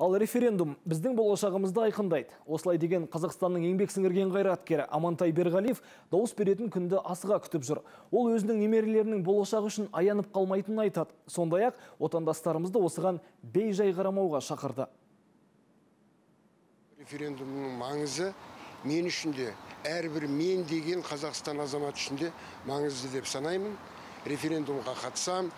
Ал референдум біздің болашағымызды айқындайды. Осылай деген Қазақстанның еңбек сіңірген қайраткері Амантай Берғалиев дауыс беретін күнді асыға күтіп жүр. Ол өзінің немерелерінің болашағы үшін аянып қалмайтынын айтады. Сондай-ақ отандастарымызды осыған бей-жай қарамауға шақырды. Референдумның маңызы мен үшін әрбір мен деген Қазақстан азаматы үшін де маңызды деп санаймын. Референдумға қатысам